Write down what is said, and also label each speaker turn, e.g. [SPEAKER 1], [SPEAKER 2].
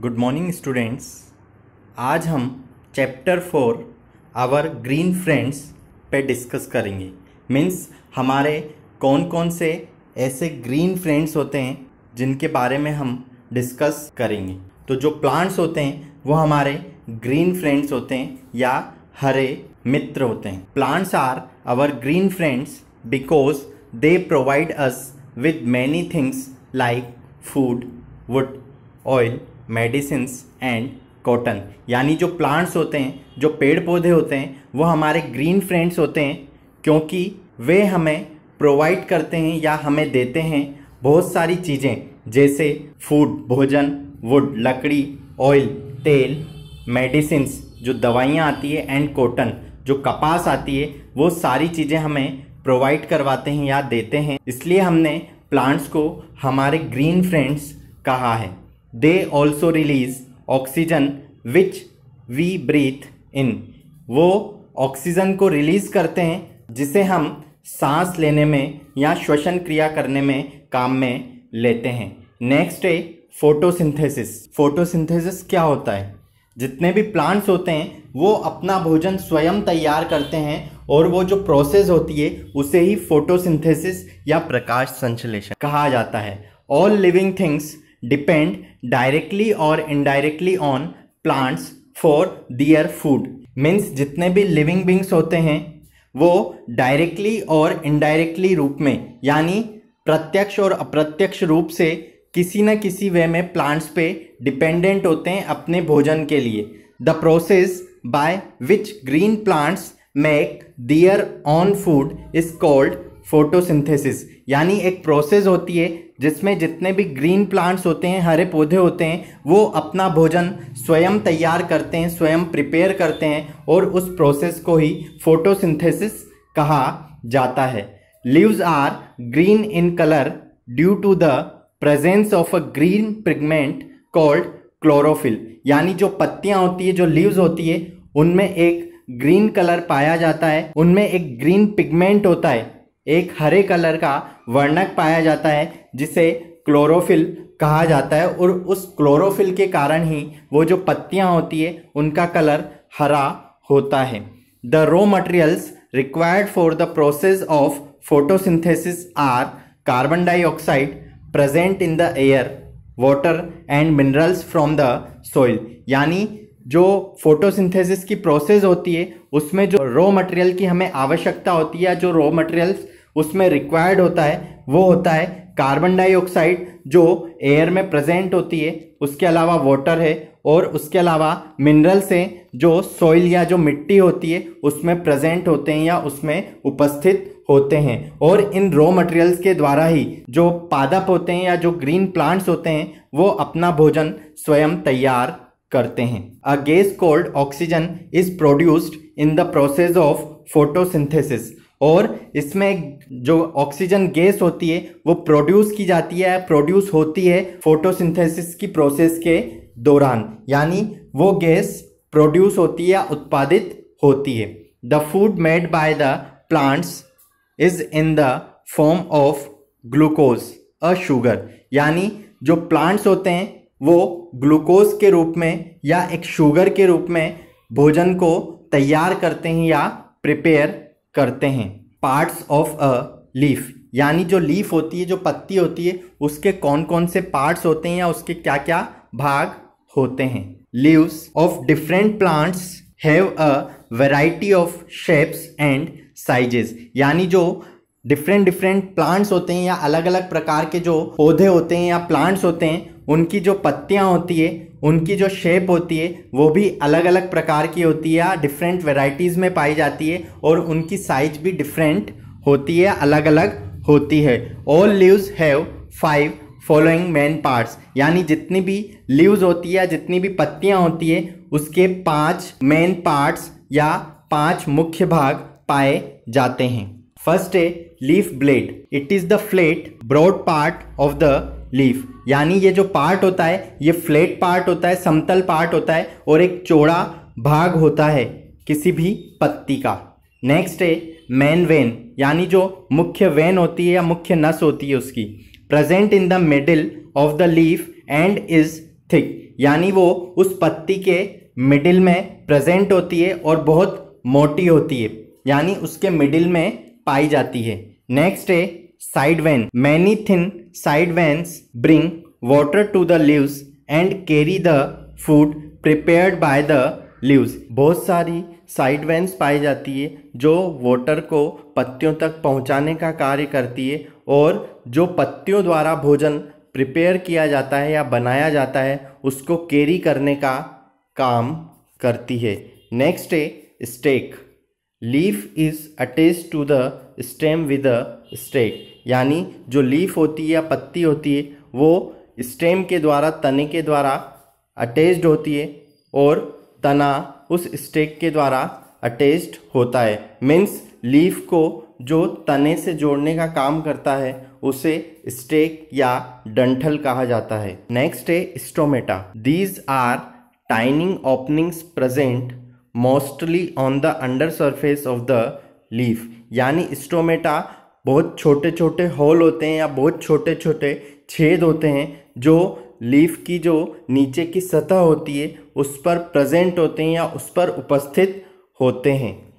[SPEAKER 1] Good morning students आज हम chapter four our green friends पे डिस्कस करेंगे मीन्स हमारे कौन कौन से ऐसे ग्रीन फ्रेंड्स होते हैं जिनके बारे में हम डिस्कस करेंगे तो जो प्लांट्स होते हैं वो हमारे ग्रीन फ्रेंड्स होते हैं या हरे मित्र होते हैं plants are our green friends because they provide us with many things like food wood oil medicines and cotton यानी जो प्लांट्स होते हैं जो पेड़ पौधे होते हैं वो हमारे ग्रीन फ्रेंड्स होते हैं क्योंकि वे हमें प्रोवाइड करते हैं या हमें देते हैं बहुत सारी चीज़ें जैसे फूड भोजन वुड लकड़ी ऑयल तेल मेडिसिन्स जो दवाइयाँ आती है एंड कॉटन जो कपास आती है वो सारी चीज़ें हमें प्रोवाइड करवाते हैं या देते हैं इसलिए हमने प्लांट्स को हमारे ग्रीन फ्रेंड्स कहा है they also release oxygen which we breathe in वो ऑक्सीजन को रिलीज़ करते हैं जिसे हम सांस लेने में या श्वसन क्रिया करने में काम में लेते हैं नेक्स्ट है फोटोसिंथेसिस फोटोसिंथेसिस क्या होता है जितने भी प्लांट्स होते हैं वो अपना भोजन स्वयं तैयार करते हैं और वो जो प्रोसेस होती है उसे ही फोटोसिंथेसिस या प्रकाश संश्लेषण कहा जाता है all living things depend directly or indirectly on plants for their food means जितने भी living beings होते हैं वो डायरेक्टली और इनडायरेक्टली रूप में यानी प्रत्यक्ष और अप्रत्यक्ष रूप से किसी न किसी वे में प्लांट्स पे डिपेंडेंट होते हैं अपने भोजन के लिए the process by which green plants make their own food is called photosynthesis यानी एक प्रोसेस होती है जिसमें जितने भी ग्रीन प्लांट्स होते हैं हरे पौधे होते हैं वो अपना भोजन स्वयं तैयार करते हैं स्वयं प्रिपेयर करते हैं और उस प्रोसेस को ही फोटोसिंथेसिस कहा जाता है leaves are green in colour due to the presence of a green pigment called chlorophyll यानी जो पत्तियां होती है जो लीव्स होती है उनमें एक ग्रीन कलर पाया जाता है उनमें एक ग्रीन पिगमेंट होता है एक हरे कलर का वर्णक पाया जाता है जिसे क्लोरोफिल कहा जाता है और उस क्लोरोफिल के कारण ही वो जो पत्तियाँ होती है उनका कलर हरा होता है the raw materials required for the process of photosynthesis are carbon dioxide present in the air water and minerals from the soil यानी जो फोटोसिंथेसिस की प्रोसेस होती है उसमें जो रॉ मटेरियल की हमें आवश्यकता होती है जो रॉ मटेरियल्स उसमें रिक्वायर्ड होता है वो होता है कार्बन डाइऑक्साइड जो एयर में प्रेजेंट होती है उसके अलावा वाटर है और उसके अलावा मिनरल्स हैं जो सॉइल या जो मिट्टी होती है उसमें प्रेजेंट होते हैं या उसमें उपस्थित होते हैं और इन रॉ मटेरियल्स के द्वारा ही जो पादप होते हैं या जो ग्रीन प्लांट्स होते हैं वो अपना भोजन स्वयं तैयार करते हैं a gas called oxygen is produced in the process of photosynthesis और इसमें जो ऑक्सीजन गैस होती है वो प्रोड्यूस की जाती है प्रोड्यूस होती है फोटोसिंथेसिस की प्रोसेस के दौरान यानी वो गैस प्रोड्यूस होती है या उत्पादित होती है the food made by the plants is in the form of glucose a sugar यानी जो प्लांट्स होते हैं वो ग्लूकोज के रूप में या एक शुगर के रूप में भोजन को तैयार करते हैं या प्रिपेयर करते हैं पार्ट्स ऑफ अ लीफ यानी जो लीफ होती है जो पत्ती होती है उसके कौन कौन से पार्ट्स होते हैं या उसके क्या क्या भाग होते हैं leaves of different plants have a variety of shapes and sizes यानी जो डिफरेंट डिफरेंट प्लांट्स होते हैं या अलग अलग प्रकार के जो पौधे होते हैं या प्लांट्स होते हैं उनकी जो पत्तियाँ होती है उनकी जो शेप होती है वो भी अलग अलग प्रकार की होती है डिफरेंट वेराइटीज़ में पाई जाती है और उनकी साइज भी डिफरेंट होती है अलग अलग होती है all leaves have five following main parts यानी जितनी भी लीव्स होती है जितनी भी पत्तियाँ होती है उसके पाँच मेन पार्ट्स या पाँच मुख्य भाग पाए जाते हैं फर्स्ट है leaf blade it is the flat broad part of the leaf यानी ये जो पार्ट होता है ये फ्लैट पार्ट होता है समतल पार्ट होता है और एक चौड़ा भाग होता है किसी भी पत्ती का नेक्स्ट है मेन वेन यानी जो मुख्य वेन होती है या मुख्य नस होती है उसकी present in the middle of the leaf and is thick यानी वो उस पत्ती के मिडिल में प्रेजेंट होती है और बहुत मोटी होती है यानी उसके मिडिल में पाई जाती है नेक्स्ट है side vein many thin side veins bring water to the leaves and carry the food prepare by the leaves. बहुत सारी साइड वेंस पाई जाती है जो वाटर को पत्तियों तक पहुंचाने का कार्य करती है और जो पत्तियों द्वारा भोजन प्रिपेयर किया जाता है या बनाया जाता है उसको कैरी करने का काम करती है नेक्स्ट है stalk leaf is attach to the stem with a stalk यानी जो लीफ होती है या पत्ती होती है वो स्टेम के द्वारा तने के द्वारा अटैच्ड होती है और तना उस स्टेक के द्वारा अटैच्ड होता है मीन्स लीफ को जो तने से जोड़ने का काम करता है उसे स्टेक या डंठल कहा जाता है नेक्स्ट है stomata these are tiny openings present mostly on the under surface of the leaf यानी स्टोमेटा बहुत छोटे छोटे होल होते हैं या बहुत छोटे छोटे छेद होते हैं जो लीफ की जो नीचे की सतह होती है उस पर प्रेजेंट होते हैं या उस पर उपस्थित होते हैं